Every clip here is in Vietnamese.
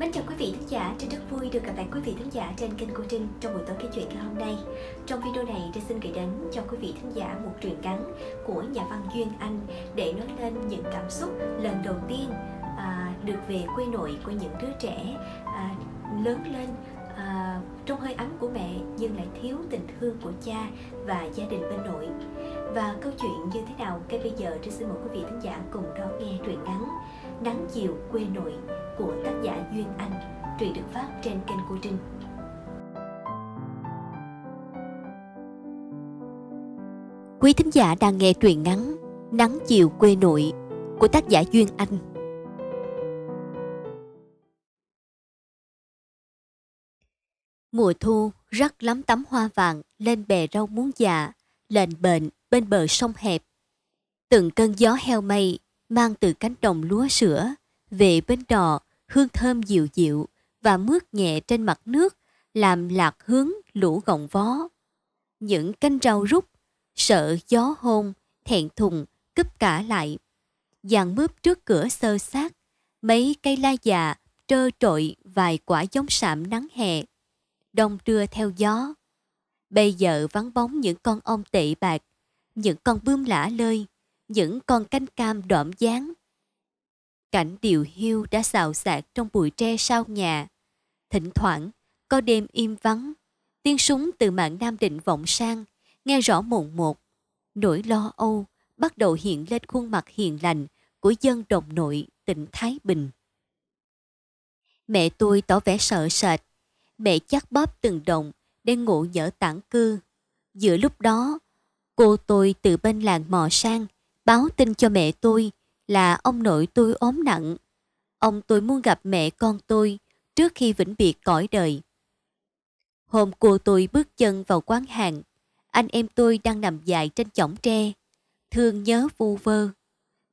Mến chào quý vị khán giả, Trinh rất vui được gặp lại quý vị khán giả trên kênh của Trinh trong buổi tối kể chuyện ngày hôm nay. Trong video này, Trinh xin gửi đến cho quý vị khán giả một truyện ngắn của nhà văn Duyên Anh để nói lên những cảm xúc lần đầu tiên à, được về quê nội của những đứa trẻ à, lớn lên à, trong hơi ấm của mẹ nhưng lại thiếu tình thương của cha và gia đình bên nội. Và câu chuyện như thế nào? Cái bây giờ, Trinh xin mời quý vị khán giả cùng đón nghe truyện ngắn Nắng chiều quê nội của tác giả Duyên Anh truyện được phát trên kênh cô Trinh. Quý thính giả đang nghe truyện ngắn Nắng chiều quê nội của tác giả Duyên Anh. Mùa thu rắc lắm tấm hoa vàng lên bè rau muống già, lên bệnh bên bờ sông hẹp. Từng cơn gió heo mây mang từ cánh đồng lúa sữa về bên đò hương thơm dịu dịu và mướt nhẹ trên mặt nước làm lạc hướng lũ gọng vó những canh rau rút sợ gió hôn thẹn thùng cúp cả lại dàn mướp trước cửa sơ sát mấy cây la già trơ trội vài quả giống sạm nắng hè đông đưa theo gió bây giờ vắng bóng những con ong tệ bạc những con bươm lả lơi những con cánh cam đỏm dáng. Cảnh điều hiu đã xào xạc trong bụi tre sau nhà. Thỉnh thoảng, có đêm im vắng, tiếng súng từ mạng Nam Định vọng sang, nghe rõ mồn một. Nỗi lo âu bắt đầu hiện lên khuôn mặt hiền lành của dân đồng nội tỉnh Thái Bình. Mẹ tôi tỏ vẻ sợ sệt, mẹ chắc bóp từng đồng để ngộ nhỡ tản cư. Giữa lúc đó, cô tôi từ bên làng mò sang, báo tin cho mẹ tôi là ông nội tôi ốm nặng. Ông tôi muốn gặp mẹ con tôi trước khi vĩnh biệt cõi đời. Hôm cô tôi bước chân vào quán hàng, anh em tôi đang nằm dài trên chõng tre, thương nhớ vu vơ.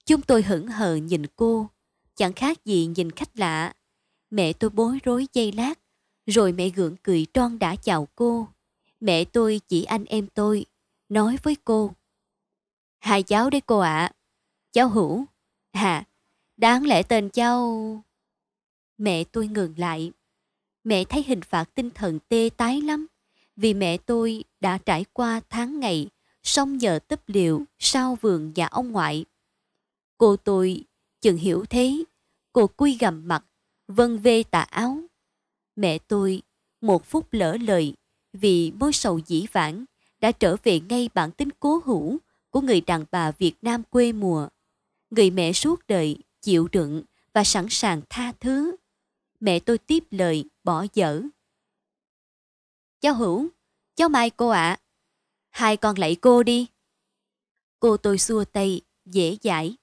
Chúng tôi hững hờ nhìn cô, chẳng khác gì nhìn khách lạ. Mẹ tôi bối rối dây lát, rồi mẹ gượng cười tron đã chào cô. Mẹ tôi chỉ anh em tôi, nói với cô. Hai cháu đấy cô ạ. À. Cháu Hữu. Hà, đáng lẽ tên cháu... Mẹ tôi ngừng lại. Mẹ thấy hình phạt tinh thần tê tái lắm. Vì mẹ tôi đã trải qua tháng ngày sông nhờ tấp liệu sau vườn nhà ông ngoại. Cô tôi chừng hiểu thế, cô quy gầm mặt, vân vê tà áo. Mẹ tôi một phút lỡ lời vì mối sầu dĩ vãng đã trở về ngay bản tính cố hữu của người đàn bà Việt Nam quê mùa. Người mẹ suốt đời, chịu đựng và sẵn sàng tha thứ. Mẹ tôi tiếp lời, bỏ dở. Cháu Hữu, cháu Mai cô ạ. À. Hai con lạy cô đi. Cô tôi xua tay, dễ dãi.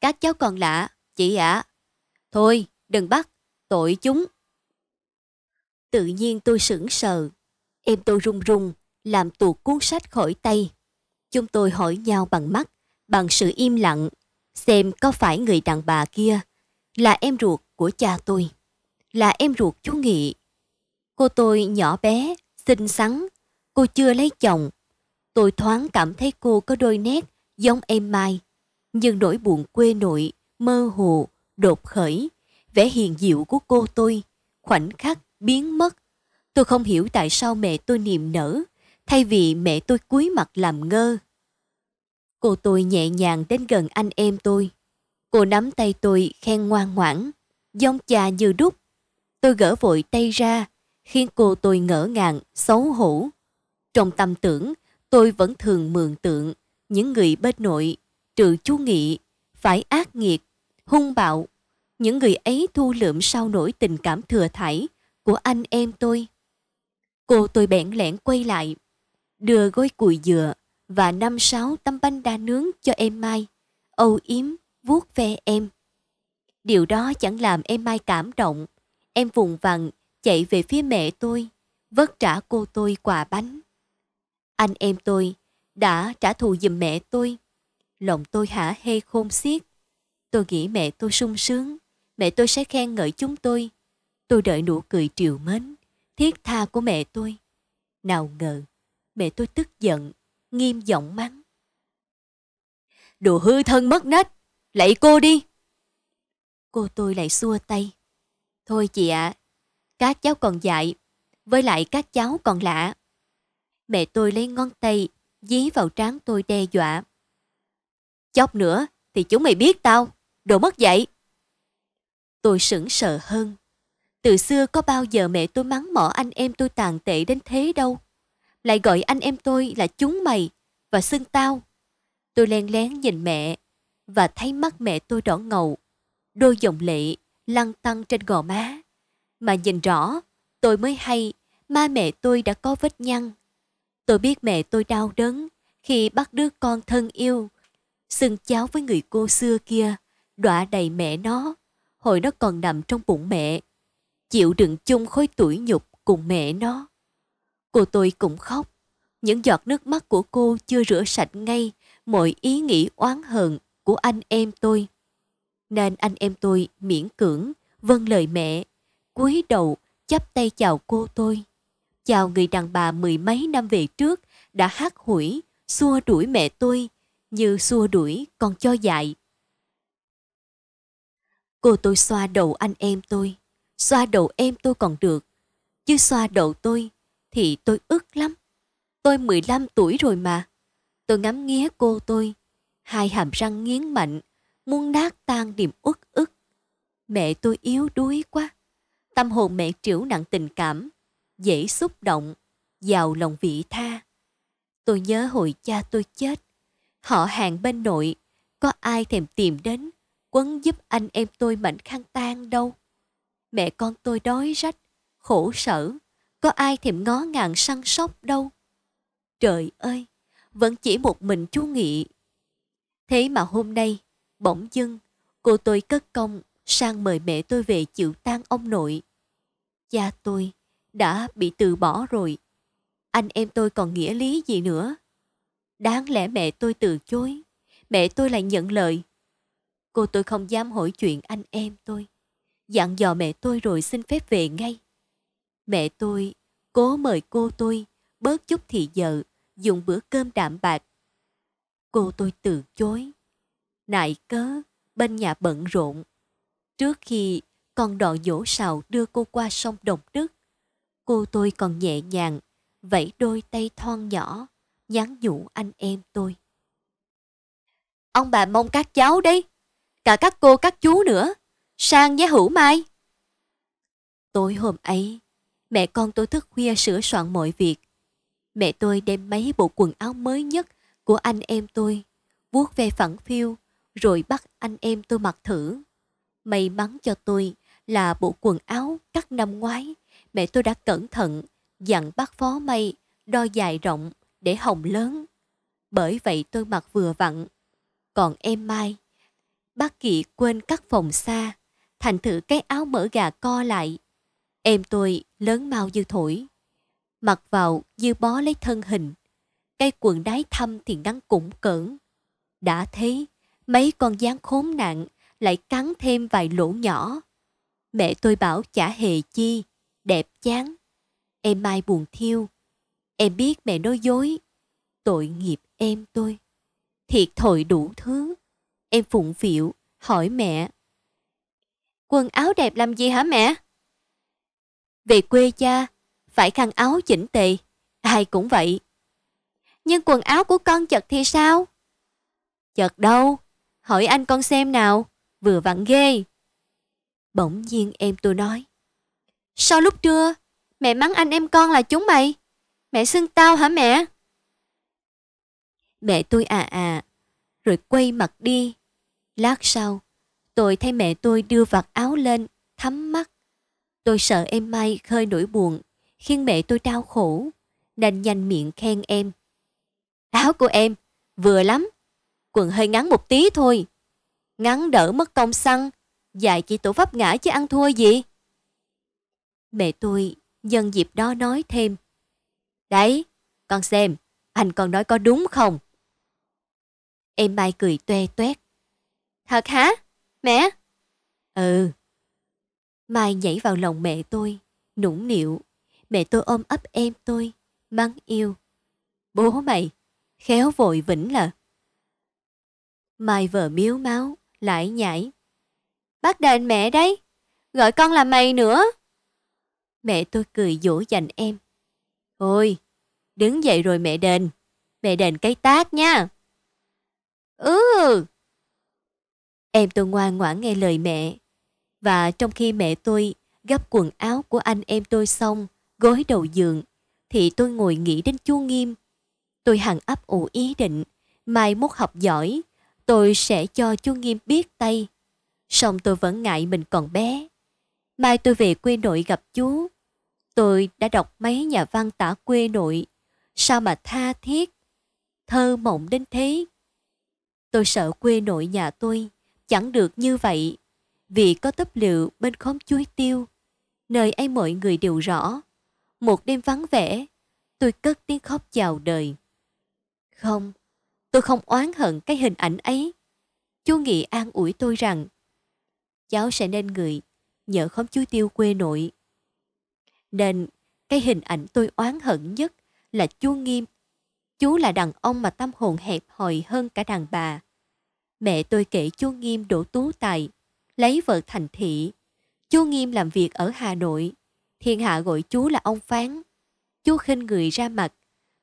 Các cháu còn lạ, chị ạ. À. Thôi, đừng bắt, tội chúng. Tự nhiên tôi sững sờ. Em tôi run run, làm tuột cuốn sách khỏi tay. Chúng tôi hỏi nhau bằng mắt, bằng sự im lặng, xem có phải người đàn bà kia là em ruột của cha tôi, là em ruột chú Nghị. Cô tôi nhỏ bé, xinh xắn, cô chưa lấy chồng. Tôi thoáng cảm thấy cô có đôi nét giống em Mai, nhưng nỗi buồn quê nội, mơ hồ, đột khởi, vẻ hiền diệu của cô tôi, khoảnh khắc biến mất. Tôi không hiểu tại sao mẹ tôi niềm nở thay vì mẹ tôi cúi mặt làm ngơ. Cô tôi nhẹ nhàng đến gần anh em tôi. Cô nắm tay tôi khen ngoan ngoãn, giống cha như đúc. Tôi gỡ vội tay ra, khiến cô tôi ngỡ ngàng, xấu hổ. Trong tâm tưởng, tôi vẫn thường mường tượng những người bên nội, trừ chú Nghị, phải ác nghiệt, hung bạo. Những người ấy thu lượm sau nỗi tình cảm thừa thải của anh em tôi. Cô tôi bẽn lẽn quay lại, đưa gói cùi dừa và năm sáu tấm bánh đa nướng cho em Mai, âu yếm vuốt ve em. Điều đó chẳng làm em Mai cảm động. Em vùng vằng chạy về phía mẹ tôi, vất trả cô tôi quà bánh. Anh em tôi đã trả thù giùm mẹ tôi. Lòng tôi hả hê khôn xiết. Tôi nghĩ mẹ tôi sung sướng, mẹ tôi sẽ khen ngợi chúng tôi. Tôi đợi nụ cười triều mến, thiết tha của mẹ tôi. Nào ngờ, Mẹ tôi tức giận, nghiêm giọng mắng. Đồ hư thân mất nết, lạy cô đi. Cô tôi lại xua tay. Thôi chị ạ, à, các cháu còn dạy, với lại các cháu còn lạ. Mẹ tôi lấy ngón tay, dí vào trán tôi đe dọa. Chốc nữa thì chúng mày biết tao, đồ mất dạy. Tôi sững sờ hơn. Từ xưa có bao giờ mẹ tôi mắng mỏ anh em tôi tàn tệ đến thế đâu lại gọi anh em tôi là chúng mày và xưng tao. Tôi len lén nhìn mẹ và thấy mắt mẹ tôi đỏ ngầu, đôi dòng lệ lăn tăng trên gò má. Mà nhìn rõ, tôi mới hay ma mẹ tôi đã có vết nhăn. Tôi biết mẹ tôi đau đớn khi bắt đứa con thân yêu, xưng cháu với người cô xưa kia, đọa đầy mẹ nó, hồi nó còn nằm trong bụng mẹ, chịu đựng chung khối tuổi nhục cùng mẹ nó. Cô tôi cũng khóc. Những giọt nước mắt của cô chưa rửa sạch ngay mọi ý nghĩ oán hận của anh em tôi. Nên anh em tôi miễn cưỡng, vâng lời mẹ, cúi đầu chắp tay chào cô tôi. Chào người đàn bà mười mấy năm về trước đã hát hủi, xua đuổi mẹ tôi như xua đuổi con cho dại. Cô tôi xoa đầu anh em tôi, xoa đầu em tôi còn được, chứ xoa đầu tôi thì tôi ức lắm. Tôi 15 tuổi rồi mà. Tôi ngắm nghía cô tôi, hai hàm răng nghiến mạnh, muốn nát tan niềm uất ức. Mẹ tôi yếu đuối quá. Tâm hồn mẹ trĩu nặng tình cảm, dễ xúc động, giàu lòng vị tha. Tôi nhớ hồi cha tôi chết, họ hàng bên nội, có ai thèm tìm đến, quấn giúp anh em tôi mảnh khăn tan đâu. Mẹ con tôi đói rách, khổ sở, có ai thèm ngó ngàng săn sóc đâu. Trời ơi, vẫn chỉ một mình chú Nghị. Thế mà hôm nay, bỗng dưng, cô tôi cất công sang mời mẹ tôi về chịu tang ông nội. Cha tôi đã bị từ bỏ rồi. Anh em tôi còn nghĩa lý gì nữa? Đáng lẽ mẹ tôi từ chối, mẹ tôi lại nhận lời. Cô tôi không dám hỏi chuyện anh em tôi. Dặn dò mẹ tôi rồi xin phép về ngay. Mẹ tôi cố mời cô tôi bớt chút thị giờ dùng bữa cơm đạm bạc. Cô tôi từ chối. Nại cớ, bên nhà bận rộn. Trước khi con đò dỗ sào đưa cô qua sông Đồng Đức, cô tôi còn nhẹ nhàng, vẫy đôi tay thon nhỏ, nhắn nhủ anh em tôi. Ông bà mong các cháu đi, cả các cô các chú nữa, sang với hữu mai. Tối hôm ấy, Mẹ con tôi thức khuya sửa soạn mọi việc. Mẹ tôi đem mấy bộ quần áo mới nhất của anh em tôi, vuốt ve phẳng phiu, rồi bắt anh em tôi mặc thử. May mắn cho tôi là bộ quần áo cắt năm ngoái, mẹ tôi đã cẩn thận, dặn bác phó may, đo dài rộng để hồng lớn. Bởi vậy tôi mặc vừa vặn. Còn em Mai, bác Kỵ quên cắt phòng xa, thành thử cái áo mở gà co lại, Em tôi lớn mau như thổi, mặc vào như bó lấy thân hình. Cây quần đái thăm thì ngắn cũng cỡn. Đã thế, mấy con gián khốn nạn lại cắn thêm vài lỗ nhỏ. Mẹ tôi bảo chả hề chi, đẹp chán. Em mai buồn thiêu. Em biết mẹ nói dối. Tội nghiệp em tôi. Thiệt thòi đủ thứ. Em phụng phịu, hỏi mẹ. Quần áo đẹp làm gì hả mẹ? về quê cha, phải khăn áo chỉnh tề, ai cũng vậy. Nhưng quần áo của con chật thì sao? Chật đâu? Hỏi anh con xem nào, vừa vặn ghê. Bỗng nhiên em tôi nói. Sao lúc trưa, mẹ mắng anh em con là chúng mày? Mẹ xưng tao hả mẹ? Mẹ tôi à à, rồi quay mặt đi. Lát sau, tôi thấy mẹ tôi đưa vạt áo lên, thắm mắt. Tôi sợ em Mai khơi nỗi buồn, khiến mẹ tôi đau khổ, nên nhanh miệng khen em. Áo của em, vừa lắm, quần hơi ngắn một tí thôi. Ngắn đỡ mất công săn, dài chỉ tổ pháp ngã chứ ăn thua gì. Mẹ tôi nhân dịp đó nói thêm. Đấy, con xem, anh còn nói có đúng không? Em Mai cười tuê tuét. Thật hả? Mẹ? Ừ, Mai nhảy vào lòng mẹ tôi, nũng nịu. Mẹ tôi ôm ấp em tôi, mắng yêu. Bố mày, khéo vội vĩnh là. Mai vợ miếu máu, lại nhảy. Bác đền mẹ đấy, gọi con là mày nữa. Mẹ tôi cười dỗ dành em. ôi đứng dậy rồi mẹ đền. Mẹ đền cái tác nha. Ừ. Em tôi ngoan ngoãn nghe lời mẹ, và trong khi mẹ tôi gấp quần áo của anh em tôi xong, gối đầu giường, thì tôi ngồi nghĩ đến chú Nghiêm. Tôi hằng ấp ủ ý định, mai mốt học giỏi, tôi sẽ cho chú Nghiêm biết tay. Song tôi vẫn ngại mình còn bé. Mai tôi về quê nội gặp chú. Tôi đã đọc mấy nhà văn tả quê nội. Sao mà tha thiết, thơ mộng đến thế. Tôi sợ quê nội nhà tôi chẳng được như vậy vì có tấp liệu bên khóm chuối tiêu. Nơi ấy mọi người đều rõ. Một đêm vắng vẻ, tôi cất tiếng khóc chào đời. Không, tôi không oán hận cái hình ảnh ấy. Chú Nghị an ủi tôi rằng cháu sẽ nên người nhờ khóm chuối tiêu quê nội. Nên cái hình ảnh tôi oán hận nhất là chú Nghiêm. Chú là đàn ông mà tâm hồn hẹp hòi hơn cả đàn bà. Mẹ tôi kể chú Nghiêm đổ tú tài lấy vợ thành thị. Chú Nghiêm làm việc ở Hà Nội, thiên hạ gọi chú là ông Phán. Chú khinh người ra mặt,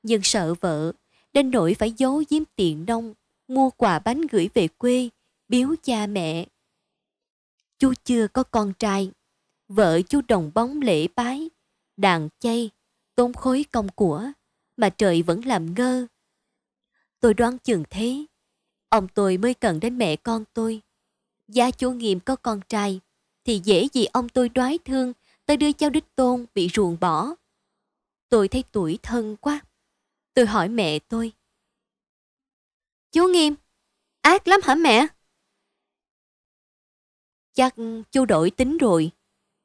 nhưng sợ vợ, nên nỗi phải giấu giếm tiền nông, mua quà bánh gửi về quê, biếu cha mẹ. Chú chưa có con trai, vợ chú đồng bóng lễ bái, đàn chay, tốn khối công của, mà trời vẫn làm ngơ. Tôi đoán chừng thế, ông tôi mới cần đến mẹ con tôi. Gia chúa nghiệm có con trai, thì dễ gì ông tôi đoái thương, ta đưa cháu đích tôn bị ruồng bỏ. Tôi thấy tuổi thân quá. Tôi hỏi mẹ tôi. Chú Nghiêm, ác lắm hả mẹ? Chắc chú đổi tính rồi.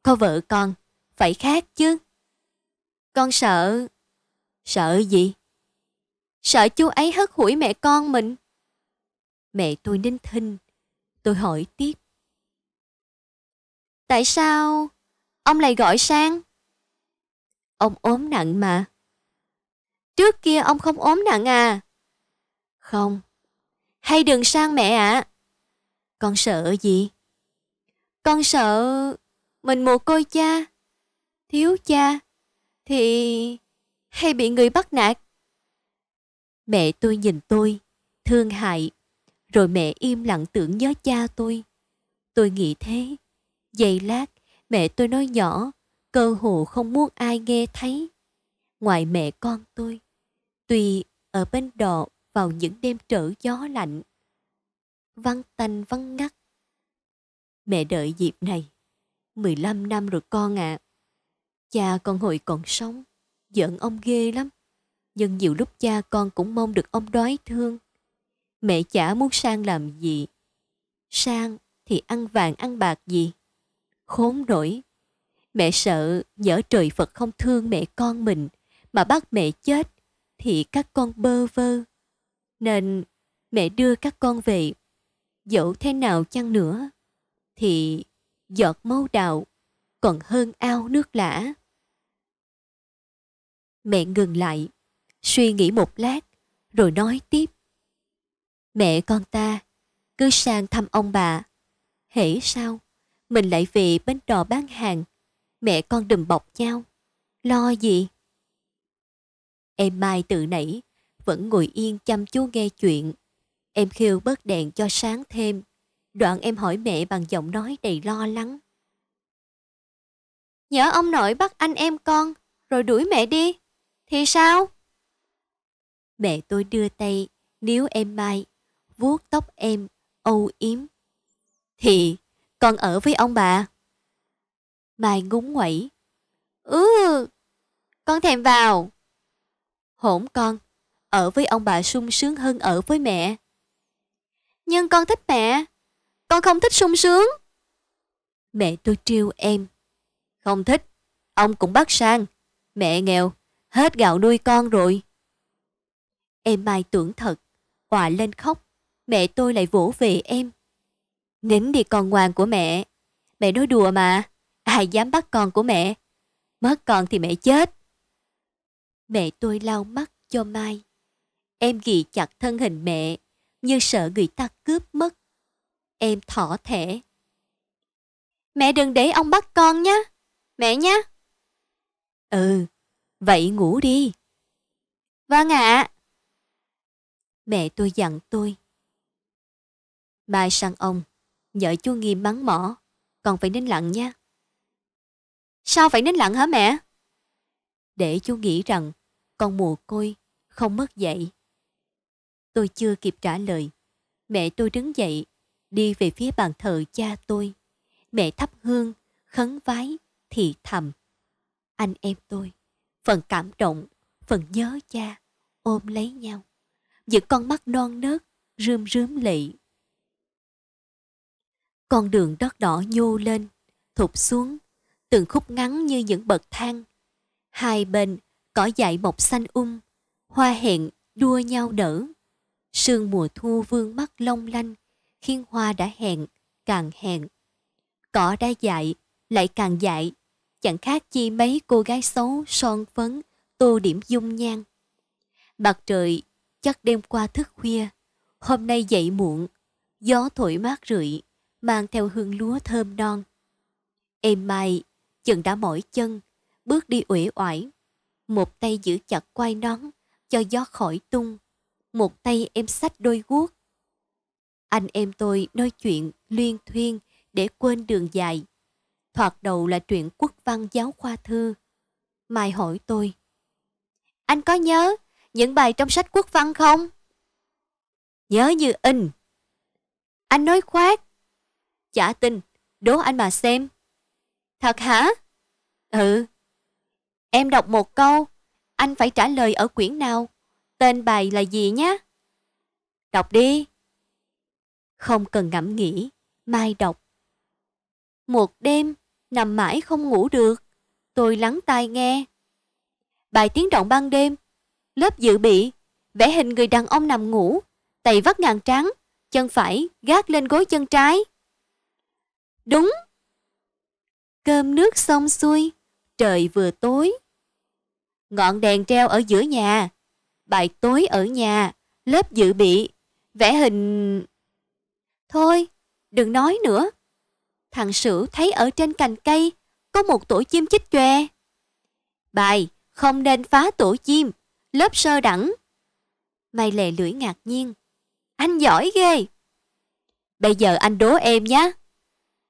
Có vợ con, phải khác chứ. Con sợ... Sợ gì? Sợ chú ấy hất hủi mẹ con mình. Mẹ tôi ninh thinh Tôi hỏi tiếp. Tại sao ông lại gọi sang? Ông ốm nặng mà. Trước kia ông không ốm nặng à? Không. Hay đừng sang mẹ ạ. À? Con sợ gì? Con sợ mình mồ côi cha, thiếu cha, thì hay bị người bắt nạt. Mẹ tôi nhìn tôi, thương hại rồi mẹ im lặng tưởng nhớ cha tôi. Tôi nghĩ thế. Giây lát, mẹ tôi nói nhỏ, cơ hồ không muốn ai nghe thấy. Ngoài mẹ con tôi. Tuy ở bên đò vào những đêm trở gió lạnh. văn tanh văn ngắt. Mẹ đợi dịp này. 15 năm rồi con ạ. À. Cha con hồi còn sống, giận ông ghê lắm. Nhưng nhiều lúc cha con cũng mong được ông đói thương. Mẹ chả muốn sang làm gì. Sang thì ăn vàng ăn bạc gì. Khốn nổi. Mẹ sợ nhỡ trời Phật không thương mẹ con mình mà bắt mẹ chết thì các con bơ vơ. Nên mẹ đưa các con về. Dẫu thế nào chăng nữa thì giọt máu đào còn hơn ao nước lã. Mẹ ngừng lại, suy nghĩ một lát rồi nói tiếp. Mẹ con ta cứ sang thăm ông bà. Hễ sao, mình lại về bên đò bán hàng. Mẹ con đừng bọc nhau. Lo gì? Em Mai từ nãy vẫn ngồi yên chăm chú nghe chuyện. Em khiêu bớt đèn cho sáng thêm. Đoạn em hỏi mẹ bằng giọng nói đầy lo lắng. Nhớ ông nội bắt anh em con rồi đuổi mẹ đi. Thì sao? Mẹ tôi đưa tay, níu em Mai vuốt tóc em, âu yếm. Thì con ở với ông bà. Mai ngúng nguẩy. Ừ, con thèm vào. Hổn con, ở với ông bà sung sướng hơn ở với mẹ. Nhưng con thích mẹ, con không thích sung sướng. Mẹ tôi trêu em. Không thích, ông cũng bắt sang. Mẹ nghèo, hết gạo nuôi con rồi. Em Mai tưởng thật, hòa lên khóc mẹ tôi lại vỗ về em. Nín đi con ngoan của mẹ. Mẹ nói đùa mà, ai dám bắt con của mẹ. Mất con thì mẹ chết. Mẹ tôi lau mắt cho Mai. Em ghi chặt thân hình mẹ, như sợ người ta cướp mất. Em thỏ thẻ. Mẹ đừng để ông bắt con nhé. Mẹ nhé. Ừ, vậy ngủ đi. Vâng ạ. À. Mẹ tôi dặn tôi. Mai sang ông, vợ chú Nghiêm bắn mỏ, còn phải nín lặng nha. Sao phải nín lặng hả mẹ? Để chú nghĩ rằng con mùa côi không mất dậy Tôi chưa kịp trả lời. Mẹ tôi đứng dậy, đi về phía bàn thờ cha tôi. Mẹ thắp hương, khấn vái, thì thầm. Anh em tôi, phần cảm động, phần nhớ cha, ôm lấy nhau. Những con mắt non nớt, rơm rớm lệ con đường đất đỏ nhô lên, thụt xuống, từng khúc ngắn như những bậc thang. Hai bên, cỏ dại mọc xanh um, hoa hẹn đua nhau nở. Sương mùa thu vương mắt long lanh, khiến hoa đã hẹn, càng hẹn. Cỏ đã dại, lại càng dại, chẳng khác chi mấy cô gái xấu son phấn, tô điểm dung nhan. Mặt trời chắc đêm qua thức khuya, hôm nay dậy muộn, gió thổi mát rượi, mang theo hương lúa thơm non. Êm mai, chừng đã mỏi chân, bước đi uể oải. Một tay giữ chặt quai nón, cho gió khỏi tung. Một tay em sách đôi guốc. Anh em tôi nói chuyện luyên thuyên để quên đường dài. Thoạt đầu là chuyện quốc văn giáo khoa thư. Mai hỏi tôi. Anh có nhớ những bài trong sách quốc văn không? Nhớ như in. Anh nói khoác, Chả tin, đố anh mà xem. Thật hả? Ừ. Em đọc một câu, anh phải trả lời ở quyển nào, tên bài là gì nhé? Đọc đi. Không cần ngẫm nghĩ, Mai đọc. Một đêm, nằm mãi không ngủ được, tôi lắng tai nghe. Bài tiếng động ban đêm, lớp dự bị, vẽ hình người đàn ông nằm ngủ, tay vắt ngàn trắng, chân phải gác lên gối chân trái. Đúng! Cơm nước xong xuôi, trời vừa tối. Ngọn đèn treo ở giữa nhà, bài tối ở nhà, lớp dự bị, vẽ hình... Thôi, đừng nói nữa. Thằng Sửu thấy ở trên cành cây có một tổ chim chích chòe. Bài, không nên phá tổ chim, lớp sơ đẳng. Mai lè lưỡi ngạc nhiên. Anh giỏi ghê. Bây giờ anh đố em nhé.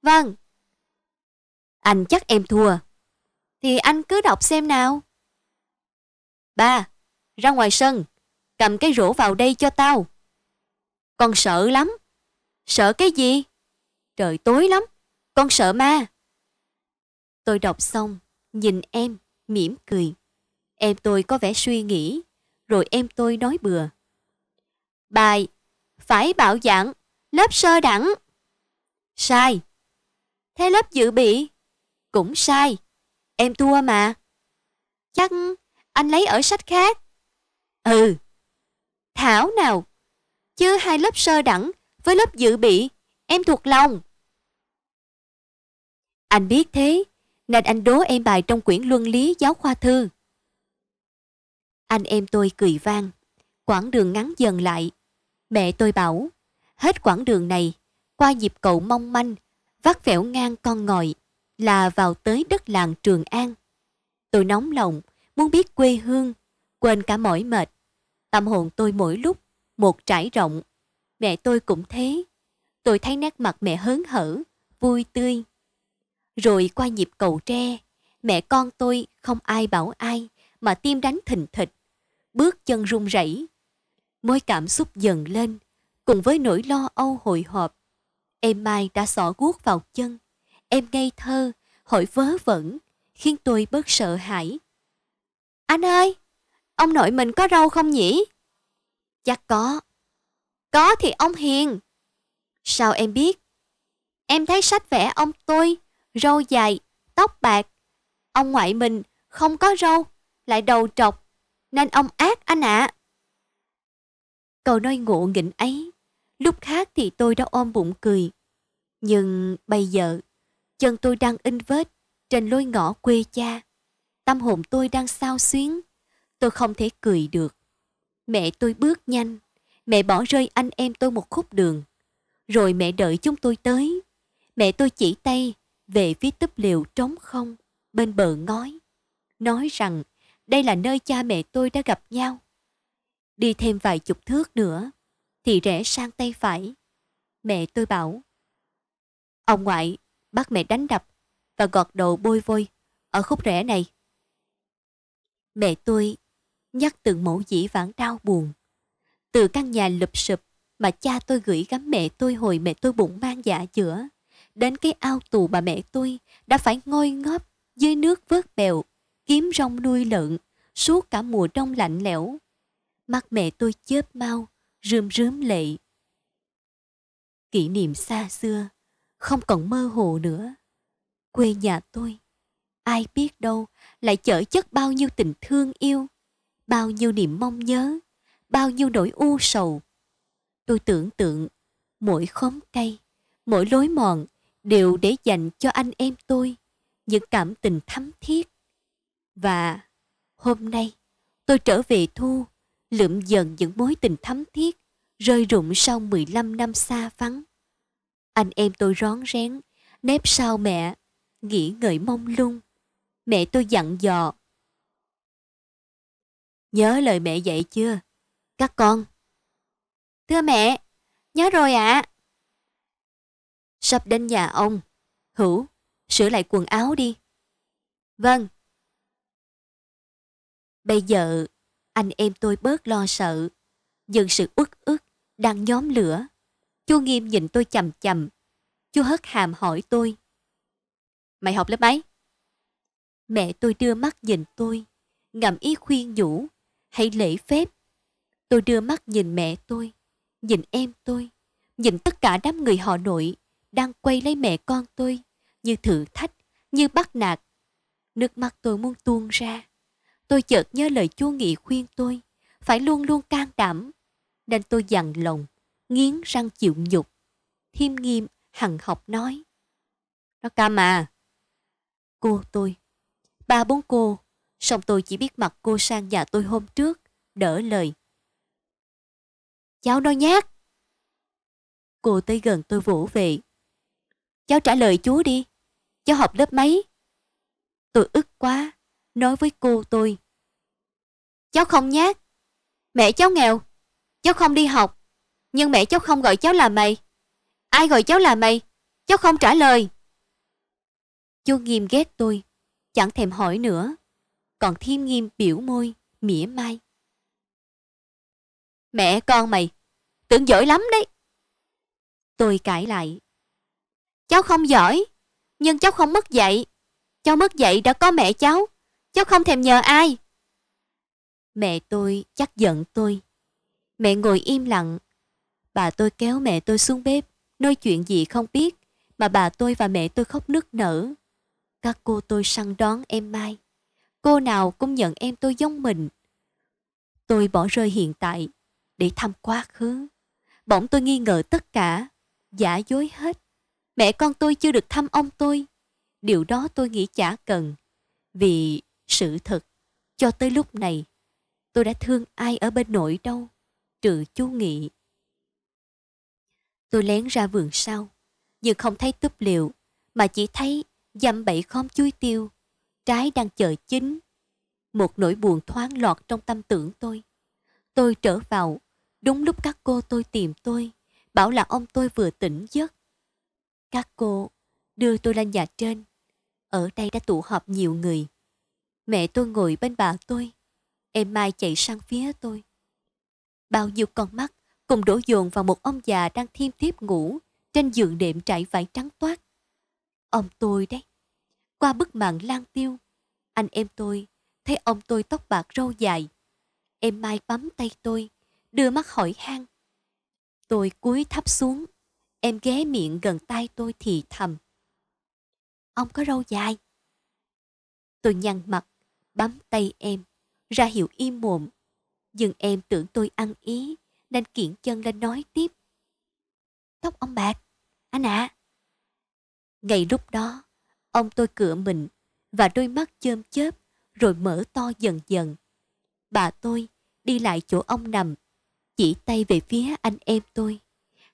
Vâng. Anh chắc em thua. Thì anh cứ đọc xem nào. Ba, ra ngoài sân, cầm cái rổ vào đây cho tao. Con sợ lắm. Sợ cái gì? Trời tối lắm, con sợ ma. Tôi đọc xong, nhìn em, mỉm cười. Em tôi có vẻ suy nghĩ, rồi em tôi nói bừa. Bài, phải bảo dạng, lớp sơ đẳng. Sai, Thế lớp dự bị? Cũng sai. Em thua mà. Chắc anh lấy ở sách khác. Ừ. Thảo nào. Chứ hai lớp sơ đẳng với lớp dự bị em thuộc lòng. Anh biết thế, nên anh đố em bài trong quyển luân lý giáo khoa thư. Anh em tôi cười vang, quãng đường ngắn dần lại. Mẹ tôi bảo, hết quãng đường này, qua dịp cậu mong manh vắt vẻo ngang con ngòi là vào tới đất làng Trường An. Tôi nóng lòng, muốn biết quê hương, quên cả mỏi mệt. Tâm hồn tôi mỗi lúc một trải rộng. Mẹ tôi cũng thế. Tôi thấy nét mặt mẹ hớn hở, vui tươi. Rồi qua nhịp cầu tre, mẹ con tôi không ai bảo ai mà tim đánh thình thịch, bước chân run rẩy. Mối cảm xúc dần lên, cùng với nỗi lo âu hồi hộp Em Mai đã xỏ guốc vào chân. Em ngây thơ, hỏi vớ vẩn, khiến tôi bớt sợ hãi. Anh ơi, ông nội mình có râu không nhỉ? Chắc dạ có. Có thì ông hiền. Sao em biết? Em thấy sách vẽ ông tôi, râu dài, tóc bạc. Ông ngoại mình không có râu, lại đầu trọc, nên ông ác anh ạ. À. Câu nói ngộ nghĩnh ấy lúc khác thì tôi đã ôm bụng cười. Nhưng bây giờ, chân tôi đang in vết trên lối ngõ quê cha. Tâm hồn tôi đang sao xuyến, tôi không thể cười được. Mẹ tôi bước nhanh, mẹ bỏ rơi anh em tôi một khúc đường. Rồi mẹ đợi chúng tôi tới. Mẹ tôi chỉ tay về phía túp liều trống không bên bờ ngói. Nói rằng đây là nơi cha mẹ tôi đã gặp nhau. Đi thêm vài chục thước nữa, thì rẽ sang tay phải. Mẹ tôi bảo, ông ngoại bắt mẹ đánh đập và gọt đầu bôi vôi ở khúc rẽ này. Mẹ tôi nhắc từng mẫu dĩ vãng đau buồn. Từ căn nhà lụp sụp mà cha tôi gửi gắm mẹ tôi hồi mẹ tôi bụng mang dạ chữa, đến cái ao tù bà mẹ tôi đã phải ngôi ngóp dưới nước vớt bèo, kiếm rong nuôi lợn suốt cả mùa đông lạnh lẽo. Mắt mẹ tôi chớp mau rơm rớm lệ. Kỷ niệm xa xưa, không còn mơ hồ nữa. Quê nhà tôi, ai biết đâu lại chở chất bao nhiêu tình thương yêu, bao nhiêu niềm mong nhớ, bao nhiêu nỗi u sầu. Tôi tưởng tượng, mỗi khóm cây, mỗi lối mòn đều để dành cho anh em tôi những cảm tình thắm thiết. Và hôm nay, tôi trở về thu lượm dần những mối tình thắm thiết, rơi rụng sau 15 năm xa vắng. Anh em tôi rón rén, nép sau mẹ, nghĩ ngợi mong lung. Mẹ tôi dặn dò. Nhớ lời mẹ dạy chưa? Các con. Thưa mẹ, nhớ rồi ạ. À. Sắp đến nhà ông. Hữu, sửa lại quần áo đi. Vâng. Bây giờ anh em tôi bớt lo sợ. Nhưng sự uất ức đang nhóm lửa. Chú Nghiêm nhìn tôi chầm chầm. Chú hất hàm hỏi tôi. Mày học lớp mấy? Mẹ tôi đưa mắt nhìn tôi, ngầm ý khuyên nhủ, hãy lễ phép. Tôi đưa mắt nhìn mẹ tôi, nhìn em tôi, nhìn tất cả đám người họ nội đang quay lấy mẹ con tôi như thử thách, như bắt nạt. Nước mắt tôi muốn tuôn ra. Tôi chợt nhớ lời chú Nghị khuyên tôi, phải luôn luôn can đảm. Nên tôi dằn lòng, nghiến răng chịu nhục. Thiêm nghiêm, hằng học nói. Nó ca mà Cô tôi, ba bốn cô, song tôi chỉ biết mặt cô sang nhà tôi hôm trước, đỡ lời. Cháu nói nhát. Cô tới gần tôi vỗ về. Cháu trả lời chú đi. Cháu học lớp mấy? Tôi ức quá, nói với cô tôi. Cháu không nhát. Mẹ cháu nghèo. Cháu không đi học. Nhưng mẹ cháu không gọi cháu là mày. Ai gọi cháu là mày? Cháu không trả lời. Chú nghiêm ghét tôi. Chẳng thèm hỏi nữa. Còn thiêm nghiêm biểu môi, mỉa mai. Mẹ con mày, tưởng giỏi lắm đấy. Tôi cãi lại. Cháu không giỏi, nhưng cháu không mất dạy. Cháu mất dạy đã có mẹ cháu cháu không thèm nhờ ai. Mẹ tôi chắc giận tôi. Mẹ ngồi im lặng. Bà tôi kéo mẹ tôi xuống bếp, nói chuyện gì không biết, mà bà tôi và mẹ tôi khóc nức nở. Các cô tôi săn đón em Mai. Cô nào cũng nhận em tôi giống mình. Tôi bỏ rơi hiện tại để thăm quá khứ. Bỗng tôi nghi ngờ tất cả, giả dối hết. Mẹ con tôi chưa được thăm ông tôi. Điều đó tôi nghĩ chả cần, vì sự thật cho tới lúc này tôi đã thương ai ở bên nội đâu trừ chú nghị tôi lén ra vườn sau nhưng không thấy túp liệu mà chỉ thấy dăm bảy khóm chuối tiêu trái đang chờ chín một nỗi buồn thoáng lọt trong tâm tưởng tôi tôi trở vào đúng lúc các cô tôi tìm tôi bảo là ông tôi vừa tỉnh giấc các cô đưa tôi lên nhà trên ở đây đã tụ họp nhiều người Mẹ tôi ngồi bên bà tôi. Em Mai chạy sang phía tôi. Bao nhiêu con mắt cùng đổ dồn vào một ông già đang thiêm thiếp ngủ trên giường đệm trải vải trắng toát. Ông tôi đấy. Qua bức màn lan tiêu, anh em tôi thấy ông tôi tóc bạc râu dài. Em Mai bấm tay tôi, đưa mắt hỏi han. Tôi cúi thấp xuống, em ghé miệng gần tai tôi thì thầm. Ông có râu dài? Tôi nhăn mặt, bám tay em, ra hiệu im mồm. Nhưng em tưởng tôi ăn ý, nên kiện chân lên nói tiếp. Tóc ông bạc, anh ạ. À. Ngày lúc đó, ông tôi cựa mình và đôi mắt chơm chớp rồi mở to dần dần. Bà tôi đi lại chỗ ông nằm, chỉ tay về phía anh em tôi.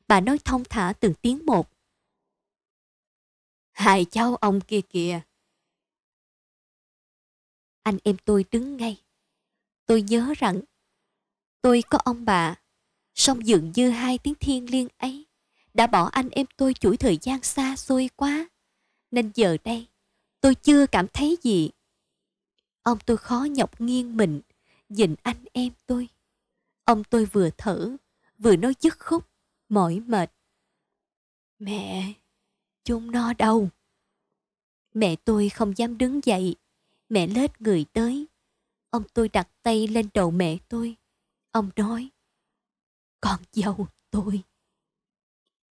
Bà nói thong thả từng tiếng một. Hai cháu ông kia kìa, anh em tôi đứng ngay. Tôi nhớ rằng tôi có ông bà, song dường như hai tiếng thiên liêng ấy đã bỏ anh em tôi chuỗi thời gian xa xôi quá, nên giờ đây tôi chưa cảm thấy gì. Ông tôi khó nhọc nghiêng mình, nhìn anh em tôi. Ông tôi vừa thở, vừa nói dứt khúc, mỏi mệt. Mẹ, chúng nó đâu? Mẹ tôi không dám đứng dậy, Mẹ lết người tới. Ông tôi đặt tay lên đầu mẹ tôi. Ông nói, con dâu tôi.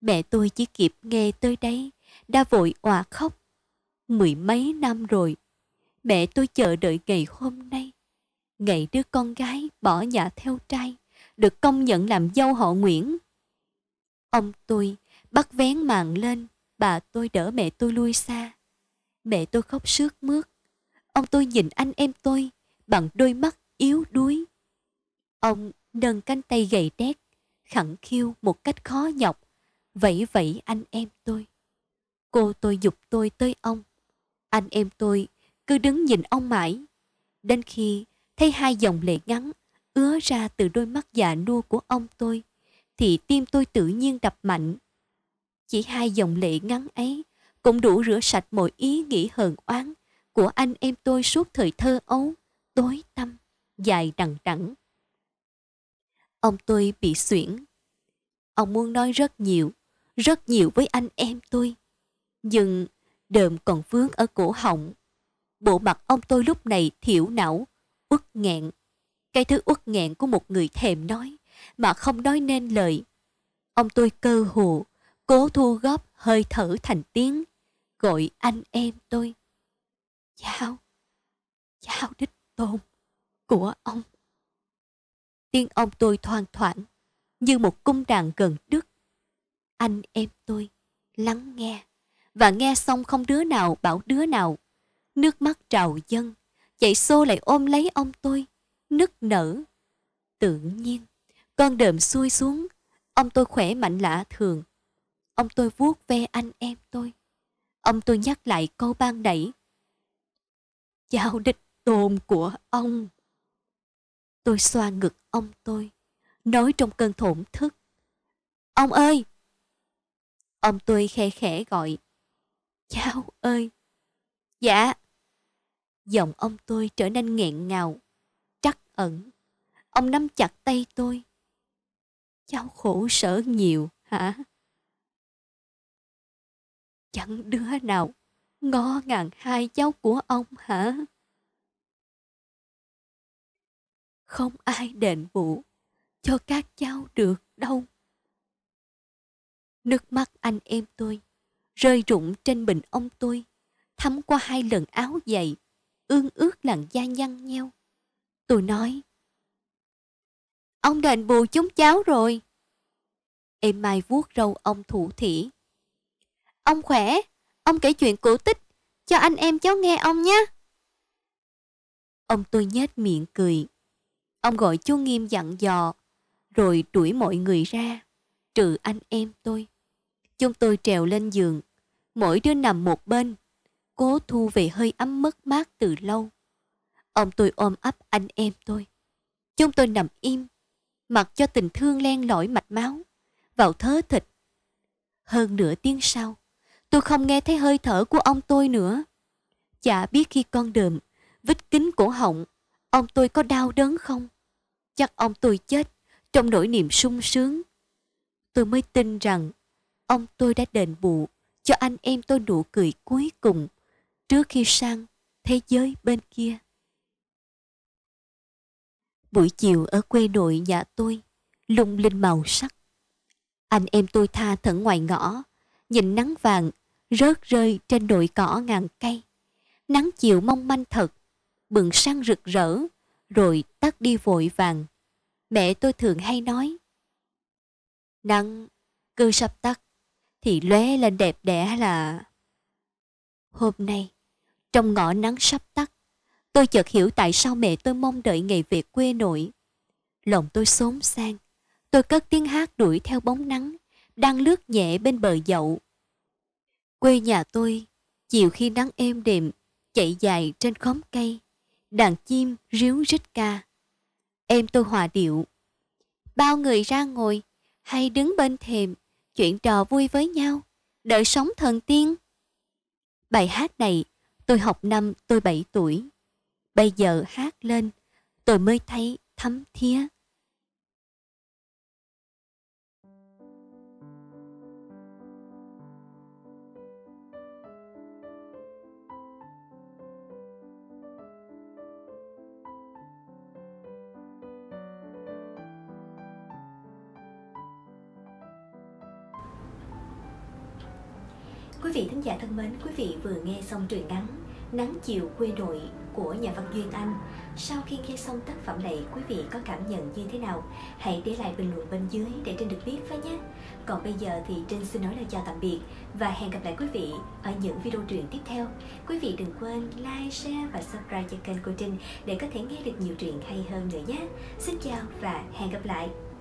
Mẹ tôi chỉ kịp nghe tới đấy, đã vội òa khóc. Mười mấy năm rồi, mẹ tôi chờ đợi ngày hôm nay. Ngày đứa con gái bỏ nhà theo trai, được công nhận làm dâu họ Nguyễn. Ông tôi bắt vén màn lên, bà tôi đỡ mẹ tôi lui xa. Mẹ tôi khóc sướt mướt, Ông tôi nhìn anh em tôi bằng đôi mắt yếu đuối. Ông nâng cánh tay gầy đét, khẳng khiu một cách khó nhọc, vẫy vẫy anh em tôi. Cô tôi dục tôi tới ông. Anh em tôi cứ đứng nhìn ông mãi. Đến khi thấy hai dòng lệ ngắn ứa ra từ đôi mắt già nua của ông tôi, thì tim tôi tự nhiên đập mạnh. Chỉ hai dòng lệ ngắn ấy cũng đủ rửa sạch mọi ý nghĩ hờn oán của anh em tôi suốt thời thơ ấu, tối tăm, dài đằng đẵng. Ông tôi bị xuyển. Ông muốn nói rất nhiều, rất nhiều với anh em tôi. Nhưng đờm còn vướng ở cổ họng. Bộ mặt ông tôi lúc này thiểu não, uất nghẹn. Cái thứ uất nghẹn của một người thèm nói mà không nói nên lời. Ông tôi cơ hồ, cố thu góp hơi thở thành tiếng, gọi anh em tôi giao giao đích tôn của ông. Tiếng ông tôi thoang thoảng như một cung đàn gần đức Anh em tôi lắng nghe và nghe xong không đứa nào bảo đứa nào. Nước mắt trào dâng, chạy xô lại ôm lấy ông tôi, nức nở. Tự nhiên, con đờm xuôi xuống, ông tôi khỏe mạnh lạ thường. Ông tôi vuốt ve anh em tôi. Ông tôi nhắc lại câu ban nãy giao địch tồn của ông. Tôi xoa ngực ông tôi, nói trong cơn thổn thức. Ông ơi! Ông tôi khe khẽ gọi. Cháu ơi! Dạ! Giọng ông tôi trở nên nghẹn ngào, trắc ẩn. Ông nắm chặt tay tôi. Cháu khổ sở nhiều hả? Chẳng đứa nào Ngó ngàng hai cháu của ông hả? Không ai đền bù cho các cháu được đâu. Nước mắt anh em tôi rơi rụng trên bình ông tôi, thấm qua hai lần áo dày, ương ướt làn da nhăn nheo. Tôi nói, Ông đền bù chúng cháu rồi. Em Mai vuốt râu ông thủ thỉ. Ông khỏe, Ông kể chuyện cổ tích cho anh em cháu nghe ông nhé. Ông tôi nhếch miệng cười. Ông gọi chú Nghiêm dặn dò, rồi đuổi mọi người ra, trừ anh em tôi. Chúng tôi trèo lên giường, mỗi đứa nằm một bên, cố thu về hơi ấm mất mát từ lâu. Ông tôi ôm ấp anh em tôi. Chúng tôi nằm im, mặc cho tình thương len lỏi mạch máu, vào thớ thịt. Hơn nửa tiếng sau, tôi không nghe thấy hơi thở của ông tôi nữa. Chả biết khi con đờm, vít kính cổ họng, ông tôi có đau đớn không? Chắc ông tôi chết trong nỗi niềm sung sướng. Tôi mới tin rằng ông tôi đã đền bù cho anh em tôi nụ cười cuối cùng trước khi sang thế giới bên kia. Buổi chiều ở quê nội nhà tôi, lung linh màu sắc. Anh em tôi tha thẫn ngoài ngõ, nhìn nắng vàng rớt rơi trên đồi cỏ ngàn cây. Nắng chiều mong manh thật, bừng sang rực rỡ, rồi tắt đi vội vàng. Mẹ tôi thường hay nói, Nắng cứ sắp tắt, thì lóe lên đẹp đẽ là... Hôm nay, trong ngõ nắng sắp tắt, tôi chợt hiểu tại sao mẹ tôi mong đợi ngày về quê nội. Lòng tôi xốn sang, tôi cất tiếng hát đuổi theo bóng nắng, đang lướt nhẹ bên bờ dậu Quê nhà tôi, chiều khi nắng êm đềm, chạy dài trên khóm cây, đàn chim ríu rít ca. Em tôi hòa điệu. Bao người ra ngồi, hay đứng bên thềm, chuyện trò vui với nhau, đợi sống thần tiên. Bài hát này tôi học năm tôi bảy tuổi. Bây giờ hát lên, tôi mới thấy thấm thía. Quý vị thính giả thân mến, quý vị vừa nghe xong truyện ngắn Nắng chiều quê nội của nhà văn Duyên Anh. Sau khi nghe xong tác phẩm này, quý vị có cảm nhận như thế nào? Hãy để lại bình luận bên dưới để Trinh được biết với nhé. Còn bây giờ thì Trinh xin nói lời chào tạm biệt và hẹn gặp lại quý vị ở những video truyện tiếp theo. Quý vị đừng quên like, share và subscribe cho kênh của Trinh để có thể nghe được nhiều truyện hay hơn nữa nhé. Xin chào và hẹn gặp lại.